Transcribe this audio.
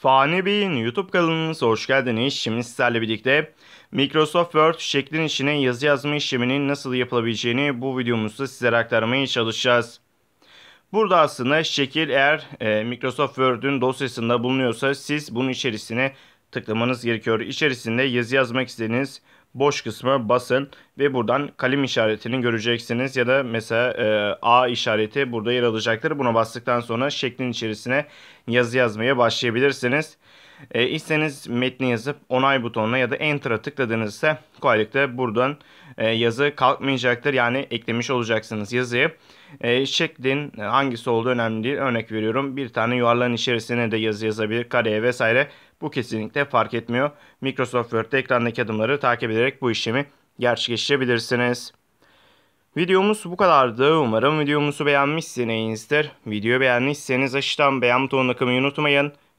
Fani Bey'in YouTube kanalımıza hoş geldiniz. Şimdi sizlerle birlikte Microsoft Word şeklin içine yazı yazma işleminin nasıl yapılabileceğini bu videomuzda sizlere aktarmaya çalışacağız. Burada aslında şekil eğer e, Microsoft Word'ün dosyasında bulunuyorsa siz bunun içerisine tıklamanız gerekiyor. İçerisinde yazı yazmak istediğiniz boş kısma basın ve buradan kalem işaretini göreceksiniz ya da mesela e, A işareti burada yer alacaktır. Buna bastıktan sonra şeklin içerisine yazı yazmaya başlayabilirsiniz. E, isteniz metni yazıp onay butonuna ya da enter'a tıkladığınızda kolaylıkla buradan e, yazı kalkmayacaktır. Yani eklemiş olacaksınız yazıyı. E, şeklin hangisi olduğu önemli değil. Örnek veriyorum bir tane yuvarlağın içerisine de yazı yazabilir kareye vesaire. Bu kesinlikle fark etmiyor. Microsoft Word'de ekrandaki adımları takip ederek bu işlemi gerçekleştirebilirsiniz. Videomuz bu kadardı. Umarım videomuzu beğenmişsinizdir. Videoyu beğendiyseniz aşağıdan beğen butonuna kılmayı unutmayın.